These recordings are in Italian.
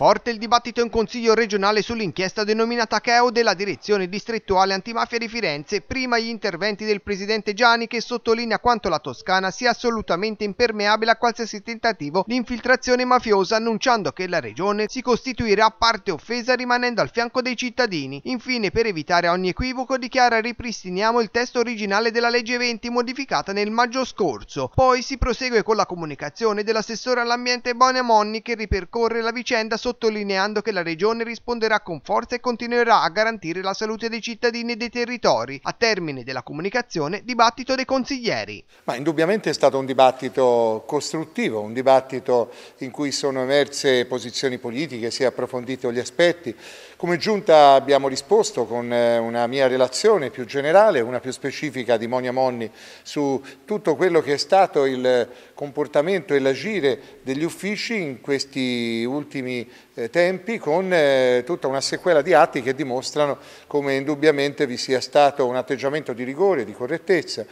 Forte il dibattito in Consiglio regionale sull'inchiesta denominata CAO della Direzione Distrettuale Antimafia di Firenze, prima gli interventi del presidente Gianni che sottolinea quanto la Toscana sia assolutamente impermeabile a qualsiasi tentativo di infiltrazione mafiosa, annunciando che la regione si costituirà parte offesa rimanendo al fianco dei cittadini. Infine, per evitare ogni equivoco, dichiara ripristiniamo il testo originale della legge 20 modificata nel maggio scorso. Poi si prosegue con la comunicazione dell'assessore all'ambiente Bonia Monni che ripercorre la vicenda sottolineando che la Regione risponderà con forza e continuerà a garantire la salute dei cittadini e dei territori, a termine della comunicazione dibattito dei consiglieri. Ma indubbiamente è stato un dibattito costruttivo, un dibattito in cui sono emerse posizioni politiche, si è approfondito gli aspetti. Come giunta abbiamo risposto con eh, una mia relazione più generale, una più specifica di Monia Monni su tutto quello che è stato il comportamento e l'agire degli uffici in questi ultimi anni eh, tempi con eh, tutta una sequela di atti che dimostrano come indubbiamente vi sia stato un atteggiamento di rigore, di correttezza.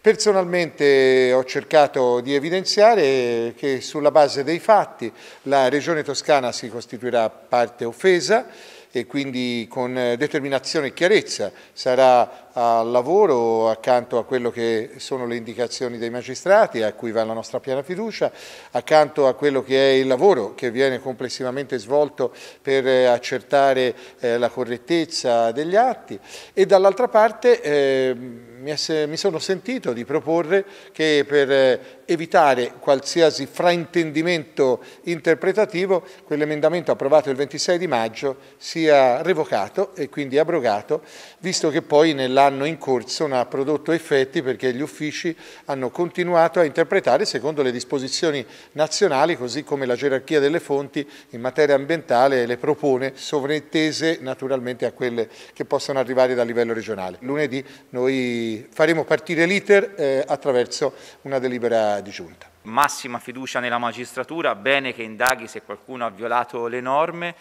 Personalmente eh, ho cercato di evidenziare che sulla base dei fatti la Regione Toscana si costituirà parte offesa, e quindi con eh, determinazione e chiarezza sarà al lavoro accanto a quello che sono le indicazioni dei magistrati a cui va la nostra piena fiducia, accanto a quello che è il lavoro che viene complessivamente svolto per eh, accertare eh, la correttezza degli atti e dall'altra parte ehm, mi sono sentito di proporre che per eh, evitare qualsiasi fraintendimento interpretativo quell'emendamento approvato il 26 di maggio sia revocato e quindi abrogato, visto che poi nell'anno in corso non ha prodotto effetti perché gli uffici hanno continuato a interpretare secondo le disposizioni nazionali, così come la gerarchia delle fonti in materia ambientale le propone, sovraintese naturalmente a quelle che possono arrivare dal livello regionale. Lunedì noi faremo partire l'iter eh, attraverso una delibera di giunta. Massima fiducia nella magistratura, bene che indaghi se qualcuno ha violato le norme.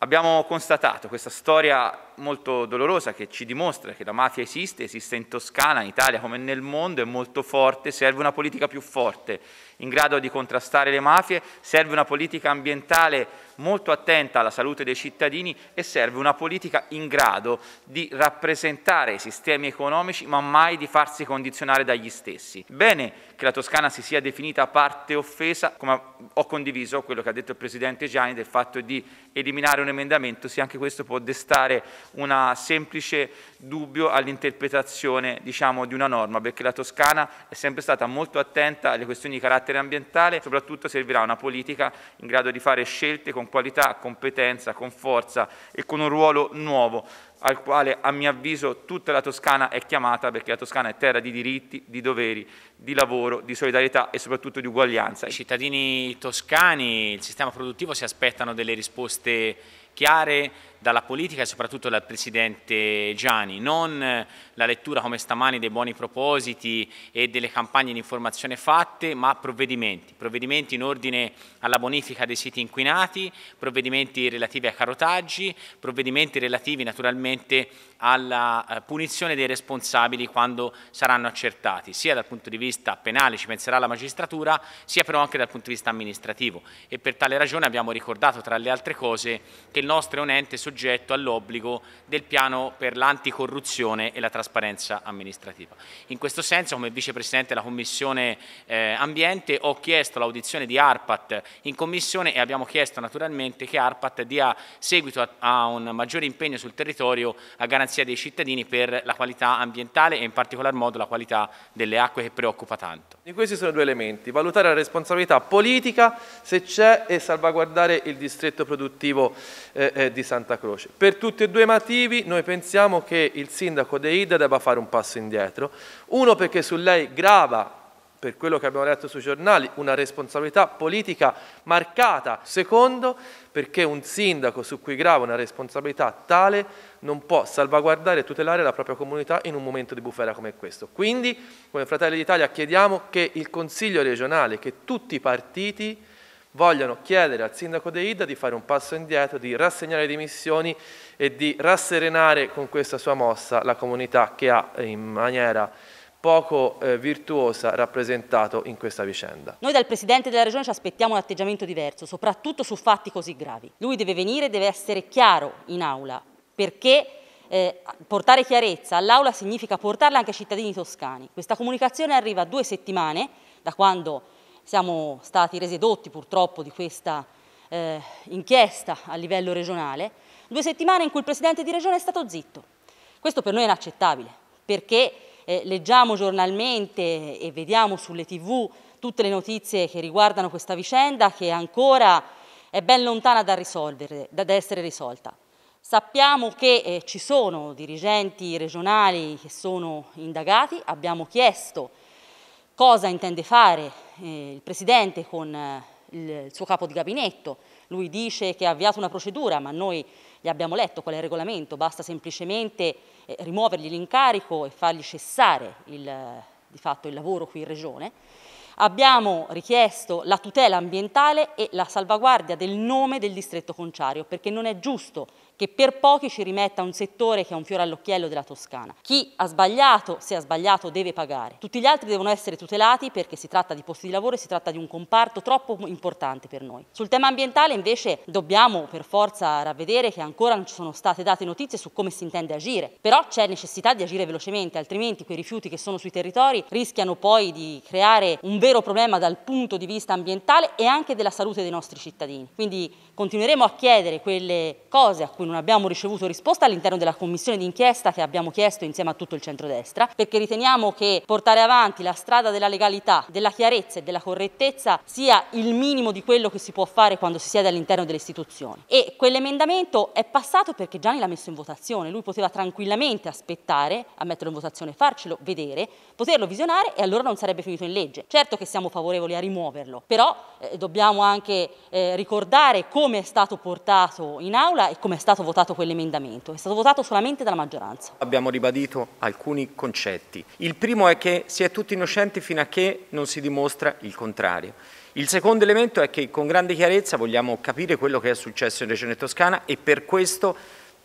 Abbiamo constatato questa storia molto dolorosa che ci dimostra che la mafia esiste, esiste in Toscana, in Italia come nel mondo, è molto forte, serve una politica più forte in grado di contrastare le mafie, serve una politica ambientale più molto attenta alla salute dei cittadini e serve una politica in grado di rappresentare i sistemi economici ma mai di farsi condizionare dagli stessi. Bene che la Toscana si sia definita parte offesa, come ho condiviso quello che ha detto il Presidente Gianni del fatto di eliminare un emendamento, se anche questo può destare un semplice dubbio all'interpretazione diciamo, di una norma, perché la Toscana è sempre stata molto attenta alle questioni di carattere ambientale, soprattutto servirà una politica in grado di fare scelte con con qualità, competenza, con forza e con un ruolo nuovo al quale a mio avviso tutta la Toscana è chiamata perché la Toscana è terra di diritti, di doveri, di lavoro, di solidarietà e soprattutto di uguaglianza. I cittadini toscani, il sistema produttivo si aspettano delle risposte chiare, dalla politica e soprattutto dal Presidente Gianni, non la lettura come stamani dei buoni propositi e delle campagne di informazione fatte, ma provvedimenti, provvedimenti in ordine alla bonifica dei siti inquinati, provvedimenti relativi ai carotaggi, provvedimenti relativi naturalmente alla eh, punizione dei responsabili quando saranno accertati, sia dal punto di vista penale, ci penserà la magistratura, sia però anche dal punto di vista amministrativo e per tale ragione abbiamo ricordato tra le altre cose che il nostro è un ente soggetto soggetto all'obbligo del piano per l'anticorruzione e la trasparenza amministrativa. In questo senso, come vicepresidente della Commissione eh, Ambiente, ho chiesto l'audizione di ARPAT in Commissione e abbiamo chiesto naturalmente che ARPAT dia seguito a, a un maggiore impegno sul territorio a garanzia dei cittadini per la qualità ambientale e in particolar modo la qualità delle acque che preoccupa tanto. E questi sono due elementi, valutare la responsabilità politica se c'è e salvaguardare il distretto produttivo eh, eh, di Santa Santa Croce. Per tutti e due i motivi noi pensiamo che il sindaco De Ida debba fare un passo indietro. Uno perché su lei grava per quello che abbiamo letto sui giornali, una responsabilità politica marcata. Secondo, perché un sindaco su cui grava una responsabilità tale non può salvaguardare e tutelare la propria comunità in un momento di bufera come questo. Quindi, come Fratelli d'Italia, chiediamo che il Consiglio regionale, che tutti i partiti vogliono chiedere al sindaco De Ida di fare un passo indietro, di rassegnare le dimissioni e di rasserenare con questa sua mossa la comunità che ha eh, in maniera poco eh, virtuosa rappresentato in questa vicenda. Noi dal Presidente della Regione ci aspettiamo un atteggiamento diverso, soprattutto su fatti così gravi. Lui deve venire, deve essere chiaro in aula, perché eh, portare chiarezza all'aula significa portarla anche ai cittadini toscani. Questa comunicazione arriva a due settimane da quando siamo stati resi dotti purtroppo di questa eh, inchiesta a livello regionale, due settimane in cui il Presidente di Regione è stato zitto. Questo per noi è inaccettabile, perché eh, leggiamo giornalmente e vediamo sulle tv tutte le notizie che riguardano questa vicenda che ancora è ben lontana da, risolvere, da essere risolta. Sappiamo che eh, ci sono dirigenti regionali che sono indagati, abbiamo chiesto cosa intende fare eh, il Presidente con eh, il suo capo di gabinetto, lui dice che ha avviato una procedura, ma noi gli abbiamo letto qual è il regolamento, basta semplicemente eh, rimuovergli l'incarico e fargli cessare il, eh, di fatto il lavoro qui in Regione. Abbiamo richiesto la tutela ambientale e la salvaguardia del nome del distretto conciario, perché non è giusto che per pochi ci rimetta un settore che è un fiore all'occhiello della Toscana. Chi ha sbagliato, se ha sbagliato, deve pagare. Tutti gli altri devono essere tutelati perché si tratta di posti di lavoro e si tratta di un comparto troppo importante per noi. Sul tema ambientale invece dobbiamo per forza ravvedere che ancora non ci sono state date notizie su come si intende agire, però c'è necessità di agire velocemente, altrimenti quei rifiuti che sono sui territori rischiano poi di creare un vero problema dal punto di vista ambientale e anche della salute dei nostri cittadini. Quindi Continueremo a chiedere quelle cose a cui non abbiamo ricevuto risposta all'interno della commissione d'inchiesta che abbiamo chiesto insieme a tutto il centrodestra, perché riteniamo che portare avanti la strada della legalità, della chiarezza e della correttezza sia il minimo di quello che si può fare quando si siede all'interno delle istituzioni. E quell'emendamento è passato perché Gianni l'ha messo in votazione, lui poteva tranquillamente aspettare a metterlo in votazione, farcelo vedere, poterlo visionare e allora non sarebbe finito in legge. Certo che siamo favorevoli a rimuoverlo, però eh, dobbiamo anche eh, ricordare come come è stato portato in aula e come è stato votato quell'emendamento. È stato votato solamente dalla maggioranza. Abbiamo ribadito alcuni concetti. Il primo è che si è tutti innocenti fino a che non si dimostra il contrario. Il secondo elemento è che con grande chiarezza vogliamo capire quello che è successo in Regione Toscana e per questo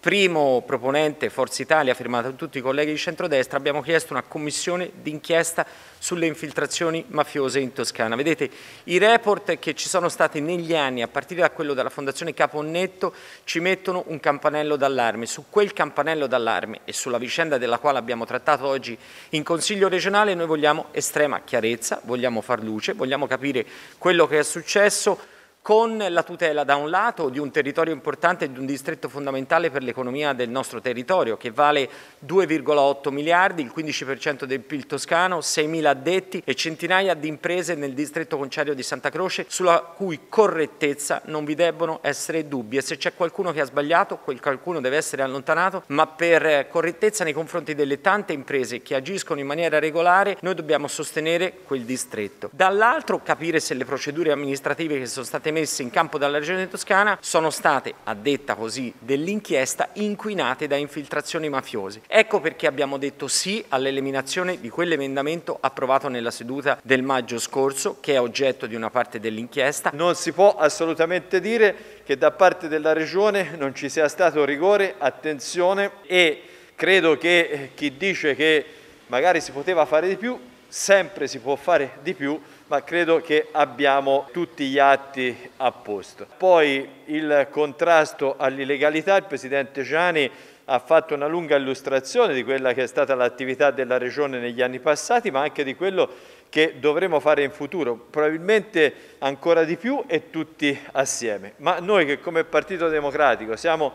primo proponente Forza Italia, firmato da tutti i colleghi di centrodestra, abbiamo chiesto una commissione d'inchiesta sulle infiltrazioni mafiose in Toscana. Vedete, i report che ci sono stati negli anni, a partire da quello della Fondazione Caponnetto, ci mettono un campanello d'allarme. Su quel campanello d'allarme e sulla vicenda della quale abbiamo trattato oggi in Consiglio regionale, noi vogliamo estrema chiarezza, vogliamo far luce, vogliamo capire quello che è successo, con la tutela da un lato di un territorio importante e di un distretto fondamentale per l'economia del nostro territorio che vale 2,8 miliardi, il 15% del PIL toscano, 6.000 addetti e centinaia di imprese nel distretto conciario di Santa Croce sulla cui correttezza non vi debbono essere dubbi e se c'è qualcuno che ha sbagliato quel qualcuno deve essere allontanato ma per correttezza nei confronti delle tante imprese che agiscono in maniera regolare noi dobbiamo sostenere quel distretto. Dall'altro capire se le procedure amministrative che sono state messe in campo dalla Regione Toscana sono state, a detta così dell'inchiesta, inquinate da infiltrazioni mafiose. Ecco perché abbiamo detto sì all'eliminazione di quell'emendamento approvato nella seduta del maggio scorso, che è oggetto di una parte dell'inchiesta. Non si può assolutamente dire che da parte della Regione non ci sia stato rigore, attenzione e credo che eh, chi dice che magari si poteva fare di più, sempre si può fare di più ma credo che abbiamo tutti gli atti a posto. Poi il contrasto all'illegalità, il Presidente Gianni ha fatto una lunga illustrazione di quella che è stata l'attività della Regione negli anni passati, ma anche di quello che dovremo fare in futuro, probabilmente ancora di più e tutti assieme. Ma noi che come Partito Democratico siamo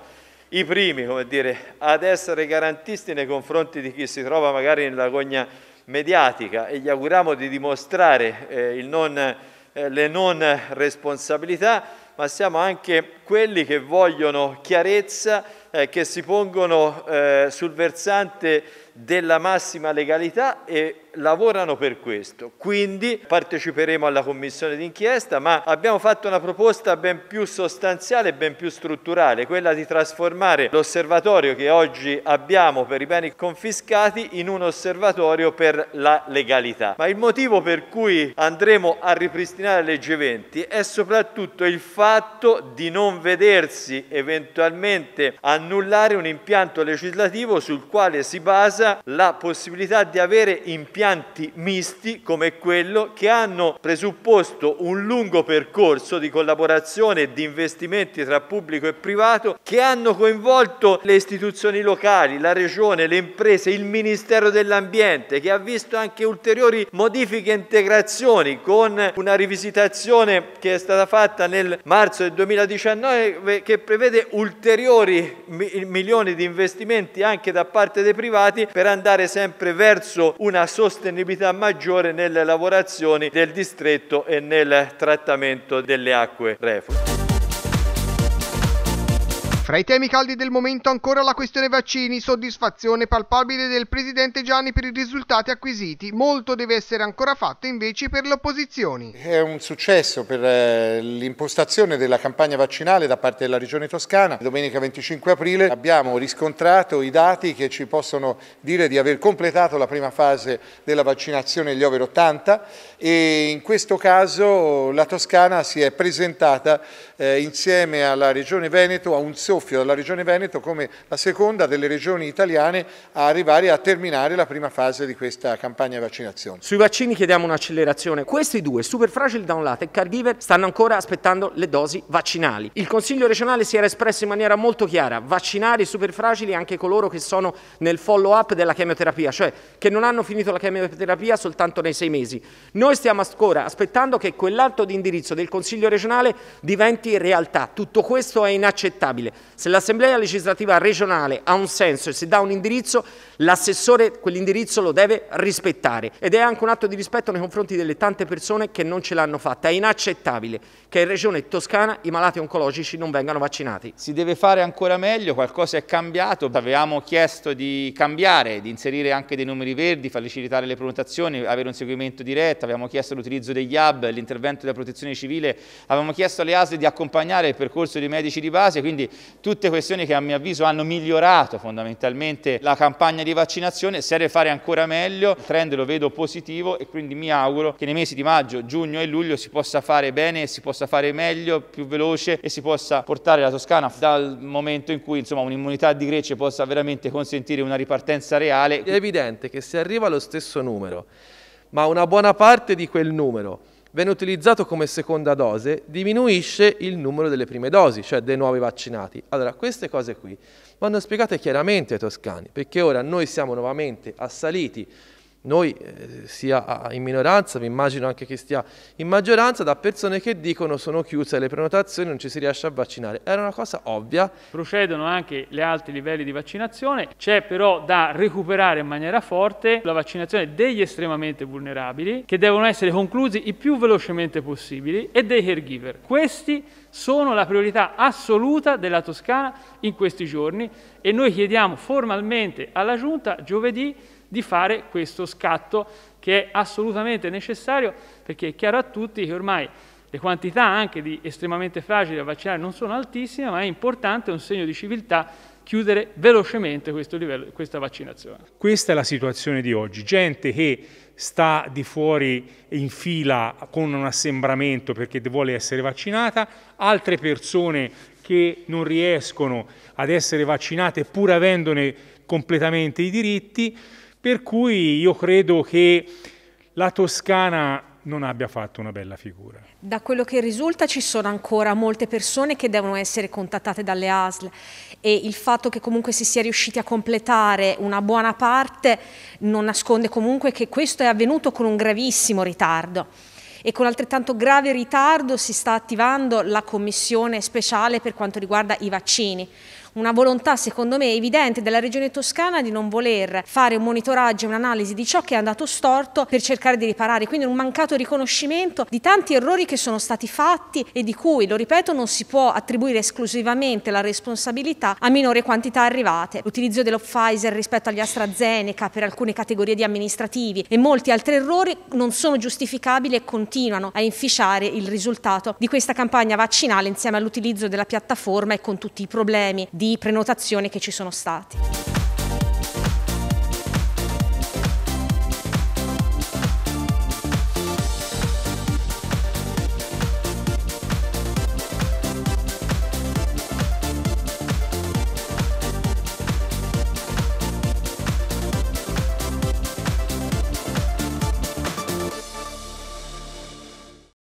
i primi dire, ad essere garantisti nei confronti di chi si trova magari in lagogna mediatica e gli auguriamo di dimostrare eh, non, eh, le non responsabilità, ma siamo anche quelli che vogliono chiarezza, eh, che si pongono eh, sul versante della massima legalità e lavorano per questo. Quindi parteciperemo alla commissione d'inchiesta, ma abbiamo fatto una proposta ben più sostanziale e ben più strutturale, quella di trasformare l'osservatorio che oggi abbiamo per i beni confiscati in un osservatorio per la legalità. Ma il motivo per cui andremo a ripristinare la legge 20 è soprattutto il fatto di non vedersi eventualmente annullare un impianto legislativo sul quale si basa la possibilità di avere impianti insegnanti misti come quello che hanno presupposto un lungo percorso di collaborazione e di investimenti tra pubblico e privato che hanno coinvolto le istituzioni locali, la regione, le imprese, il Ministero dell'Ambiente che ha visto anche ulteriori modifiche e integrazioni con una rivisitazione che è stata fatta nel marzo del 2019 che prevede ulteriori milioni di investimenti anche da parte dei privati per andare sempre verso una sostenibilità sostenibilità maggiore nelle lavorazioni del distretto e nel trattamento delle acque reflue. Fra i temi caldi del momento ancora la questione vaccini, soddisfazione palpabile del presidente Gianni per i risultati acquisiti, molto deve essere ancora fatto invece per le opposizioni. È un successo per eh, l'impostazione della campagna vaccinale da parte della Regione Toscana. Domenica 25 aprile abbiamo riscontrato i dati che ci possono dire di aver completato la prima fase della vaccinazione degli over 80 e in questo caso la Toscana si è presentata eh, insieme alla Regione Veneto a un solo soffio dalla Regione Veneto come la seconda delle regioni italiane a arrivare a terminare la prima fase di questa campagna di vaccinazione. Sui vaccini chiediamo un'accelerazione. Questi due, super fragili da un lato e Caregiver, stanno ancora aspettando le dosi vaccinali. Il Consiglio regionale si era espresso in maniera molto chiara, vaccinare i fragili anche coloro che sono nel follow-up della chemioterapia, cioè che non hanno finito la chemioterapia soltanto nei sei mesi. Noi stiamo ancora aspettando che quell'atto di indirizzo del Consiglio regionale diventi realtà. Tutto questo è inaccettabile. Se l'assemblea legislativa regionale ha un senso e si dà un indirizzo, l'assessore quell'indirizzo lo deve rispettare ed è anche un atto di rispetto nei confronti delle tante persone che non ce l'hanno fatta. È inaccettabile che in regione toscana i malati oncologici non vengano vaccinati. Si deve fare ancora meglio, qualcosa è cambiato, avevamo chiesto di cambiare, di inserire anche dei numeri verdi, facilitare le prenotazioni, avere un seguimento diretto, avevamo chiesto l'utilizzo degli hub, l'intervento della protezione civile, avevamo chiesto alle ASE di accompagnare il percorso dei medici di base, quindi tutte questioni che a mio avviso hanno migliorato fondamentalmente la campagna di vaccinazione, serve fare ancora meglio, il trend lo vedo positivo e quindi mi auguro che nei mesi di maggio, giugno e luglio si possa fare bene, si possa fare meglio, più veloce e si possa portare la Toscana dal momento in cui un'immunità di Grecia possa veramente consentire una ripartenza reale. È evidente che se arriva allo stesso numero, ma una buona parte di quel numero viene utilizzato come seconda dose, diminuisce il numero delle prime dosi, cioè dei nuovi vaccinati. Allora, queste cose qui vanno spiegate chiaramente ai toscani, perché ora noi siamo nuovamente assaliti noi eh, sia in minoranza, mi immagino anche che stia in maggioranza, da persone che dicono sono chiuse le prenotazioni, non ci si riesce a vaccinare. Era una cosa ovvia. Procedono anche gli alti livelli di vaccinazione, c'è però da recuperare in maniera forte la vaccinazione degli estremamente vulnerabili, che devono essere conclusi il più velocemente possibile, e dei caregiver. Questi sono la priorità assoluta della Toscana in questi giorni e noi chiediamo formalmente alla Giunta giovedì di fare questo scatto che è assolutamente necessario perché è chiaro a tutti che ormai le quantità anche di estremamente fragili da vaccinare non sono altissime, ma è importante, è un segno di civiltà, chiudere velocemente questo livello, questa vaccinazione. Questa è la situazione di oggi. Gente che sta di fuori in fila con un assembramento perché vuole essere vaccinata, altre persone che non riescono ad essere vaccinate pur avendone completamente i diritti, per cui io credo che la Toscana non abbia fatto una bella figura. Da quello che risulta ci sono ancora molte persone che devono essere contattate dalle ASL e il fatto che comunque si sia riusciti a completare una buona parte non nasconde comunque che questo è avvenuto con un gravissimo ritardo e con altrettanto grave ritardo si sta attivando la commissione speciale per quanto riguarda i vaccini una volontà secondo me evidente della Regione Toscana di non voler fare un monitoraggio, un'analisi di ciò che è andato storto per cercare di riparare, quindi un mancato riconoscimento di tanti errori che sono stati fatti e di cui, lo ripeto, non si può attribuire esclusivamente la responsabilità a minore quantità arrivate. L'utilizzo dello Pfizer rispetto agli AstraZeneca per alcune categorie di amministrativi e molti altri errori non sono giustificabili e continuano a inficiare il risultato di questa campagna vaccinale insieme all'utilizzo della piattaforma e con tutti i problemi di di prenotazione che ci sono stati.